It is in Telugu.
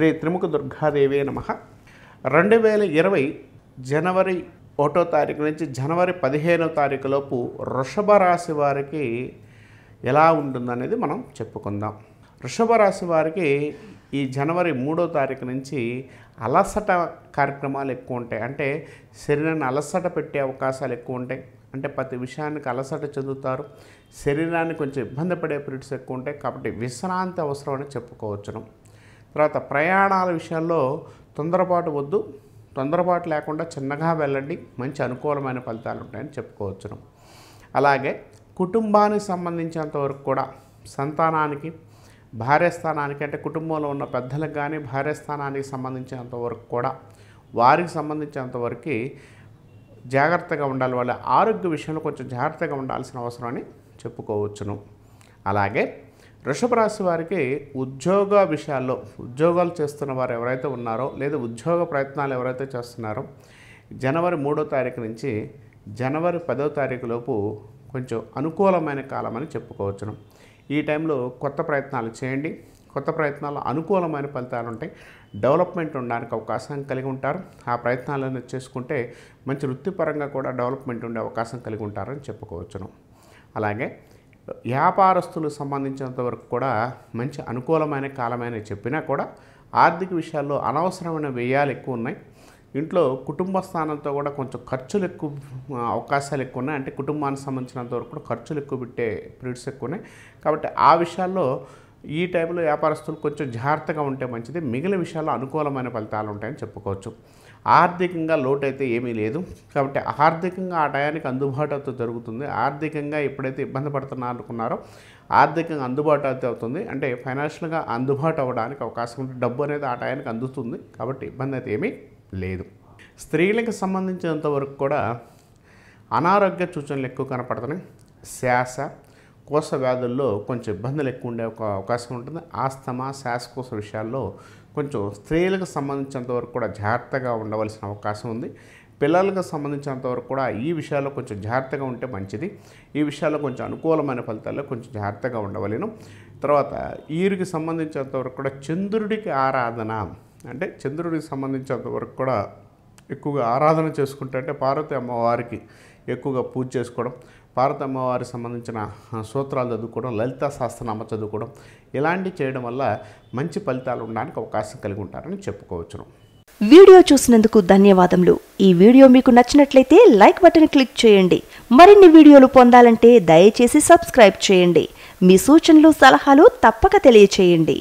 శ్రీ త్రిముఖ దుర్గాదేవే నమ రెండు వేల ఇరవై జనవరి ఒకటో తారీఖు నుంచి జనవరి పదిహేనో తారీఖు లోపు వృషభ రాశి వారికి ఎలా ఉంటుందనేది మనం చెప్పుకుందాం వృషభ రాశి వారికి ఈ జనవరి మూడో తారీఖు నుంచి అలసట కార్యక్రమాలు ఎక్కువ ఉంటాయి అంటే శరీరాన్ని అలసట పెట్టే అవకాశాలు ఎక్కువ ఉంటాయి అంటే ప్రతి విషయానికి అలసట చెందుతారు శరీరాన్ని కొంచెం ఇబ్బంది పడే పీరియడ్స్ ఎక్కువ ఉంటాయి కాబట్టి విశ్రాంతి అవసరం అని చెప్పుకోవచ్చును తర్వాత ప్రయాణాల విషయంలో తొందరపాటు వద్దు తొందరపాటు లేకుండా చిన్నగా వెళ్ళండి మంచి అనుకూలమైన ఫలితాలు ఉంటాయని చెప్పుకోవచ్చును అలాగే కుటుంబానికి సంబంధించినంత వరకు కూడా సంతానానికి భార్యస్థానానికి అంటే కుటుంబంలో ఉన్న పెద్దలకు కానీ భార్యస్థానానికి సంబంధించినంత వరకు కూడా వారికి సంబంధించినంత వరకు జాగ్రత్తగా ఉండాలి వాళ్ళ ఆరోగ్య విషయంలో కొంచెం జాగ్రత్తగా ఉండాల్సిన అవసరం అని చెప్పుకోవచ్చును అలాగే వృషభ రాశి వారికి ఉద్యోగ విషయాల్లో ఉద్యోగాలు చేస్తున్న వారు ఎవరైతే ఉన్నారో లేదా ఉద్యోగ ప్రయత్నాలు ఎవరైతే చేస్తున్నారో జనవరి మూడో తారీఖు నుంచి జనవరి పదో తారీఖు లోపు కొంచెం అనుకూలమైన కాలం అని చెప్పుకోవచ్చును ఈ టైంలో కొత్త ప్రయత్నాలు చేయండి కొత్త ప్రయత్నాలు అనుకూలమైన ఫలితాలు ఉంటాయి డెవలప్మెంట్ ఉండడానికి అవకాశం కలిగి ఉంటారు ఆ ప్రయత్నాలను చేసుకుంటే మంచి వృత్తిపరంగా కూడా డెవలప్మెంట్ ఉండే అవకాశం కలిగి ఉంటారని చెప్పుకోవచ్చును అలాగే వ్యాపారస్తులకు సంబంధించినంత వరకు కూడా మంచి అనుకూలమైన కాలమైన చెప్పినా కూడా ఆర్థిక విషయాల్లో అనవసరమైన వ్యయాలు ఎక్కువ ఉన్నాయి ఇంట్లో కుటుంబ స్థానంతో కూడా కొంచెం ఖర్చులు ఎక్కువ అవకాశాలు ఎక్కువ ఉన్నాయి అంటే కుటుంబానికి సంబంధించినంత వరకు కూడా ఖర్చులు ఎక్కువ పెట్టే పీరియడ్స్ ఎక్కువ ఉన్నాయి కాబట్టి ఆ విషయాల్లో ఈ టైంలో వ్యాపారస్తులు కొంచెం జాగ్రత్తగా ఉంటే మంచిది మిగిలిన విషయాల్లో అనుకూలమైన ఫలితాలు ఉంటాయని చెప్పుకోవచ్చు ఆర్థికంగా లోటు అయితే ఏమీ లేదు కాబట్టి ఆర్థికంగా ఆ టయానికి అందుబాటు జరుగుతుంది ఆర్థికంగా ఎప్పుడైతే ఇబ్బంది పడుతున్నా అనుకున్నారో ఆర్థికంగా అందుబాటు అయితే అవుతుంది అంటే ఫైనాన్షియల్గా అందుబాటు అవ్వడానికి అవకాశం ఉంటుంది డబ్బు అనేది ఆ టయానికి అందుతుంది కాబట్టి ఇబ్బంది అయితే ఏమీ లేదు స్త్రీలకు సంబంధించినంత వరకు కూడా అనారోగ్య సూచనలు ఎక్కువ కనపడుతున్నాయి శ్వాస కోశ వ్యాధుల్లో కొంచెం ఇబ్బందులు ఎక్కువ ఉండే ఒక అవకాశం ఉంటుంది ఆస్తమా శ్వాసకోశ విషయాల్లో కొంచెం స్త్రీలకు సంబంధించినంత వరకు కూడా జాగ్రత్తగా ఉండవలసిన అవకాశం ఉంది పిల్లలకు సంబంధించినంత వరకు కూడా ఈ విషయాల్లో కొంచెం జాగ్రత్తగా ఉంటే మంచిది ఈ విషయాల్లో కొంచెం అనుకూలమైన ఫలితాల్లో కొంచెం జాగ్రత్తగా ఉండవలేను తర్వాత ఈరికి సంబంధించినంత వరకు కూడా చంద్రుడికి ఆరాధన అంటే చంద్రుడికి సంబంధించినంత వరకు కూడా ఎక్కువగా ఆరాధన చేసుకుంటే అంటే పార్వతి అమ్మవారికి ఎక్కువగా పూజ చేసుకోవడం పార్వతమ్మవారి సంబంధించిన సూత్రాలు చదువుకోవడం లలిత శాస్త్రనామ చదువుకోవడం ఇలాంటివి చేయడం వల్ల మంచి ఫలితాలు ఉండడానికి అవకాశం కలిగి ఉంటారని చెప్పుకోవచ్చును వీడియో చూసినందుకు ధన్యవాదములు ఈ వీడియో మీకు నచ్చినట్లయితే లైక్ బటన్ క్లిక్ చేయండి మరిన్ని వీడియోలు పొందాలంటే దయచేసి సబ్స్క్రైబ్ చేయండి మీ సూచనలు సలహాలు తప్పక తెలియచేయండి